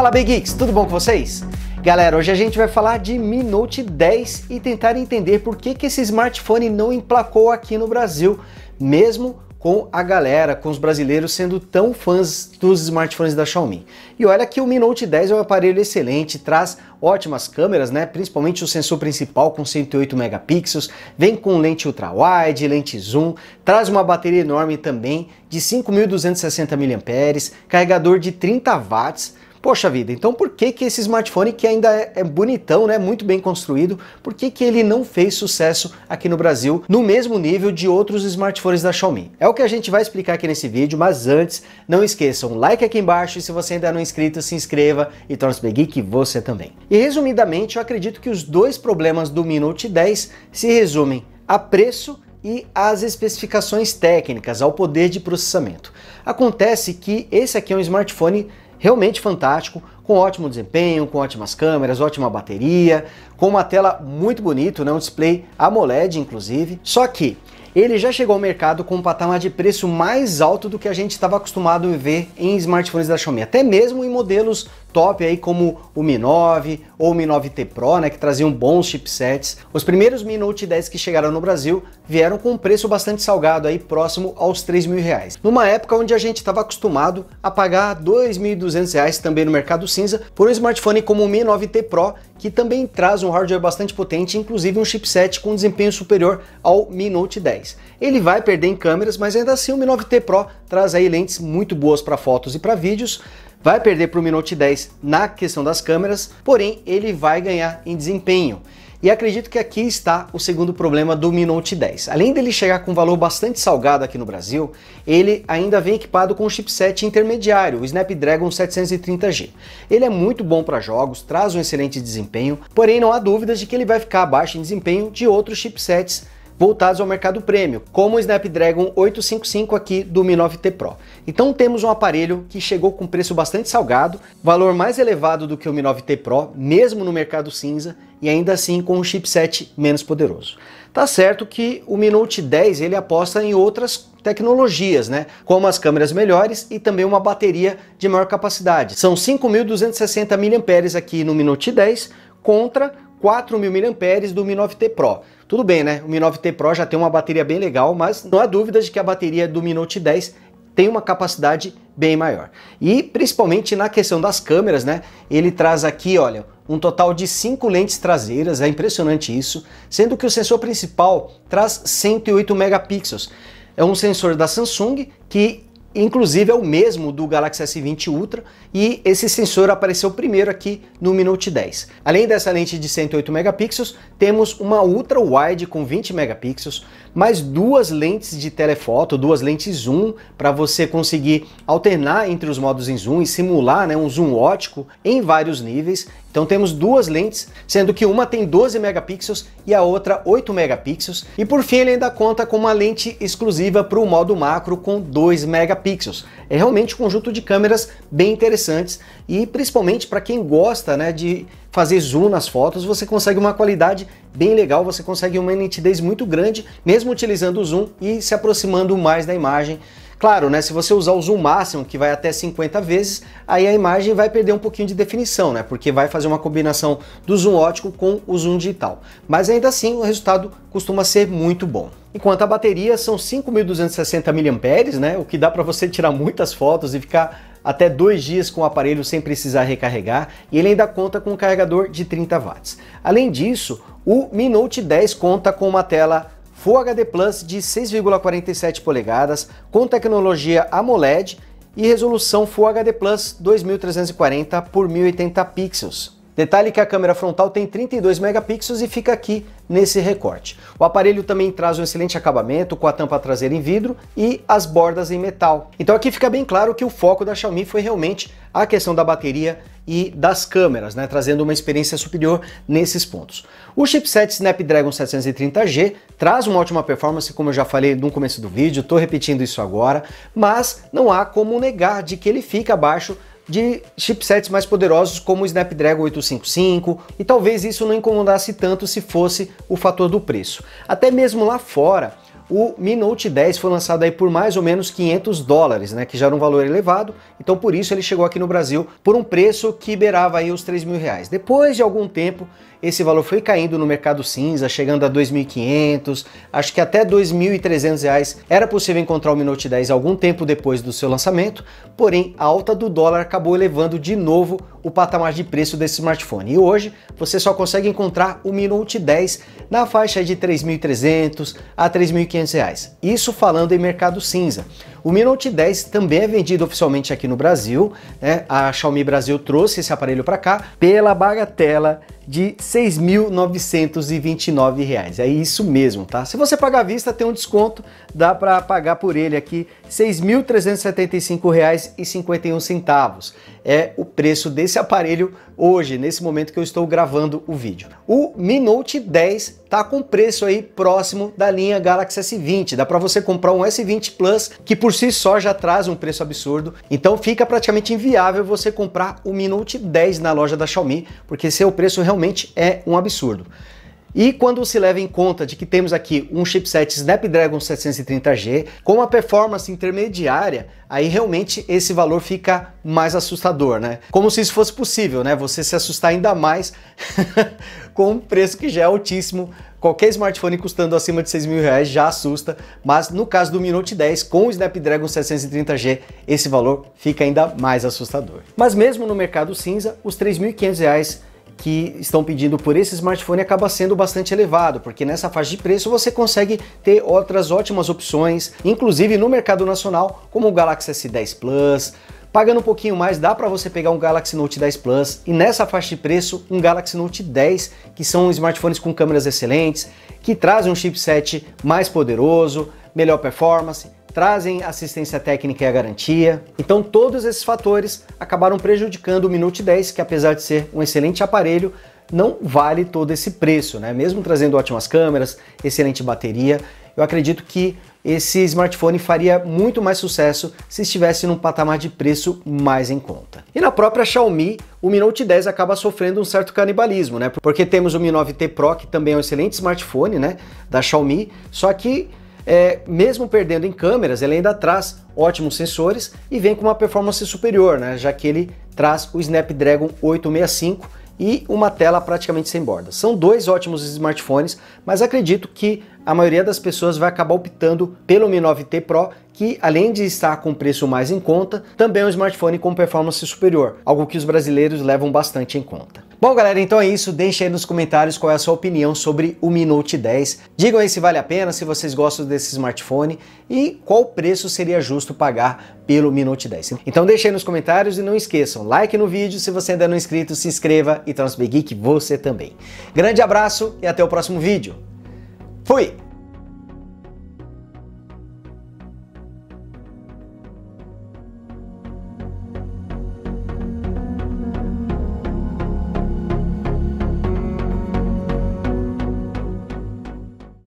Fala Big Geeks, tudo bom com vocês? Galera, hoje a gente vai falar de Mi Note 10 e tentar entender por que, que esse smartphone não emplacou aqui no Brasil, mesmo com a galera, com os brasileiros sendo tão fãs dos smartphones da Xiaomi. E olha que o Mi Note 10 é um aparelho excelente, traz ótimas câmeras, né? principalmente o sensor principal com 108 megapixels, vem com lente ultra-wide, lente zoom, traz uma bateria enorme também de 5.260 mAh, carregador de 30 watts, Poxa vida, então por que, que esse smartphone que ainda é, é, bonitão, né, muito bem construído, por que, que ele não fez sucesso aqui no Brasil no mesmo nível de outros smartphones da Xiaomi? É o que a gente vai explicar aqui nesse vídeo, mas antes, não esqueçam, like aqui embaixo e se você ainda não é inscrito, se inscreva e torne-se geek você também. E resumidamente, eu acredito que os dois problemas do Mi Note 10 se resumem a preço e as especificações técnicas, ao poder de processamento. Acontece que esse aqui é um smartphone realmente fantástico, com ótimo desempenho, com ótimas câmeras, ótima bateria, com uma tela muito bonita, né? um display AMOLED inclusive. Só que ele já chegou ao mercado com um patamar de preço mais alto do que a gente estava acostumado a ver em smartphones da Xiaomi, até mesmo em modelos top aí como o Mi 9 ou o Mi 9T Pro, né, que traziam bons chipsets. Os primeiros Mi Note 10 que chegaram no Brasil vieram com um preço bastante salgado aí, próximo aos 3 mil reais. Numa época onde a gente estava acostumado a pagar 2.200 reais também no mercado cinza por um smartphone como o Mi 9T Pro, que também traz um hardware bastante potente, inclusive um chipset com desempenho superior ao Mi Note 10. Ele vai perder em câmeras, mas ainda assim o Mi 9T Pro traz aí lentes muito boas para fotos e para vídeos, vai perder para o Mi Note 10 na questão das câmeras, porém ele vai ganhar em desempenho. E acredito que aqui está o segundo problema do Mi Note 10. Além dele chegar com um valor bastante salgado aqui no Brasil, ele ainda vem equipado com um chipset intermediário, o Snapdragon 730G. Ele é muito bom para jogos, traz um excelente desempenho, porém não há dúvidas de que ele vai ficar abaixo em desempenho de outros chipsets voltados ao mercado prêmio, como o Snapdragon 855 aqui do Mi 9T Pro. Então temos um aparelho que chegou com preço bastante salgado, valor mais elevado do que o Mi 9T Pro, mesmo no mercado cinza, e ainda assim com um chipset menos poderoso. Tá certo que o Mi Note 10 ele aposta em outras tecnologias, né? Como as câmeras melhores e também uma bateria de maior capacidade. São 5.260 mAh aqui no Mi Note 10 contra 4.000 mAh do Mi 9T Pro. Tudo bem, né? O Mi 9T Pro já tem uma bateria bem legal, mas não há dúvida de que a bateria do Mi Note 10 tem uma capacidade bem maior. E principalmente na questão das câmeras, né? Ele traz aqui, olha, um total de cinco lentes traseiras, é impressionante isso, sendo que o sensor principal traz 108 megapixels. É um sensor da Samsung que inclusive é o mesmo do Galaxy S20 Ultra e esse sensor apareceu primeiro aqui no Minute 10. Além dessa lente de 108 megapixels, temos uma ultra wide com 20 megapixels, mais duas lentes de telefoto, duas lentes zoom para você conseguir alternar entre os modos em zoom e simular né, um zoom ótico em vários níveis então temos duas lentes, sendo que uma tem 12 megapixels e a outra 8 megapixels. E por fim ele ainda conta com uma lente exclusiva para o modo macro com 2 megapixels. É realmente um conjunto de câmeras bem interessantes e principalmente para quem gosta né, de fazer zoom nas fotos, você consegue uma qualidade bem legal, você consegue uma nitidez muito grande, mesmo utilizando o zoom e se aproximando mais da imagem Claro, né, se você usar o zoom máximo, que vai até 50 vezes, aí a imagem vai perder um pouquinho de definição, né, porque vai fazer uma combinação do zoom ótico com o zoom digital. Mas ainda assim, o resultado costuma ser muito bom. Enquanto a bateria são 5.260 mAh, né, o que dá para você tirar muitas fotos e ficar até dois dias com o aparelho sem precisar recarregar e ele ainda conta com um carregador de 30 watts. Além disso, o Mi Note 10 conta com uma tela Full HD Plus de 6,47 polegadas com tecnologia AMOLED e resolução Full HD Plus 2340 por 1080 pixels. Detalhe que a câmera frontal tem 32 megapixels e fica aqui nesse recorte. O aparelho também traz um excelente acabamento com a tampa traseira em vidro e as bordas em metal. Então aqui fica bem claro que o foco da Xiaomi foi realmente a questão da bateria e das câmeras, né, trazendo uma experiência superior nesses pontos. O chipset Snapdragon 730G traz uma ótima performance, como eu já falei no começo do vídeo, estou repetindo isso agora, mas não há como negar de que ele fica abaixo de chipsets mais poderosos como o Snapdragon 855 e talvez isso não incomodasse tanto se fosse o fator do preço. Até mesmo lá fora, o Mi Note 10 foi lançado aí por mais ou menos 500 dólares, né, que já era um valor elevado, então por isso ele chegou aqui no Brasil por um preço que beirava aí os 3 mil reais. Depois de algum tempo, esse valor foi caindo no mercado cinza, chegando a 2.500, acho que até 2.300 reais era possível encontrar o Mi Note 10 algum tempo depois do seu lançamento, porém a alta do dólar acabou elevando de novo o patamar de preço desse smartphone. E hoje você só consegue encontrar o Mi Note 10 na faixa de 3.300 a 3.500 reais. Isso falando em mercado cinza. O Mi Note 10 também é vendido oficialmente aqui no Brasil, né? A Xiaomi Brasil trouxe esse aparelho para cá pela bagatela de R$ 6.929. É isso mesmo, tá? Se você pagar à vista, tem um desconto, dá para pagar por ele aqui R$ 6.375,51. É o preço desse aparelho hoje, nesse momento que eu estou gravando o vídeo. O Mi Note 10 tá com preço aí próximo da linha Galaxy S20. Dá para você comprar um S20 Plus que por si só já traz um preço absurdo. Então fica praticamente inviável você comprar o Minute 10 na loja da Xiaomi, porque seu preço realmente é um absurdo. E quando se leva em conta de que temos aqui um chipset Snapdragon 730G com uma performance intermediária, aí realmente esse valor fica mais assustador, né? Como se isso fosse possível, né? Você se assustar ainda mais com um preço que já é altíssimo. Qualquer smartphone custando acima de 6 mil reais já assusta, mas no caso do Mi Note 10 com o Snapdragon 730G, esse valor fica ainda mais assustador. Mas mesmo no mercado cinza, os 3.500 reais que estão pedindo por esse smartphone acaba sendo bastante elevado, porque nessa faixa de preço você consegue ter outras ótimas opções, inclusive no mercado nacional, como o Galaxy S10 Plus, Pagando um pouquinho mais, dá para você pegar um Galaxy Note 10 Plus e nessa faixa de preço, um Galaxy Note 10, que são smartphones com câmeras excelentes, que trazem um chipset mais poderoso, melhor performance, trazem assistência técnica e a garantia. Então todos esses fatores acabaram prejudicando o Minute 10, que apesar de ser um excelente aparelho, não vale todo esse preço, né? Mesmo trazendo ótimas câmeras, excelente bateria, eu acredito que esse smartphone faria muito mais sucesso se estivesse num patamar de preço mais em conta. E na própria Xiaomi, o Mi Note 10 acaba sofrendo um certo canibalismo, né? Porque temos o Mi 9T Pro, que também é um excelente smartphone, né, da Xiaomi, só que é, mesmo perdendo em câmeras, ele ainda traz ótimos sensores e vem com uma performance superior, né? já que ele traz o Snapdragon 865 e uma tela praticamente sem borda. São dois ótimos smartphones, mas acredito que a maioria das pessoas vai acabar optando pelo Mi 9T Pro, que além de estar com preço mais em conta, também é um smartphone com performance superior, algo que os brasileiros levam bastante em conta. Bom galera, então é isso, Deixe aí nos comentários qual é a sua opinião sobre o Mi Note 10, digam aí se vale a pena, se vocês gostam desse smartphone e qual preço seria justo pagar pelo Mi Note 10. Então deixe aí nos comentários e não esqueçam, like no vídeo, se você ainda não é inscrito, se inscreva e Transbig Geek você também. Grande abraço e até o próximo vídeo. Fui!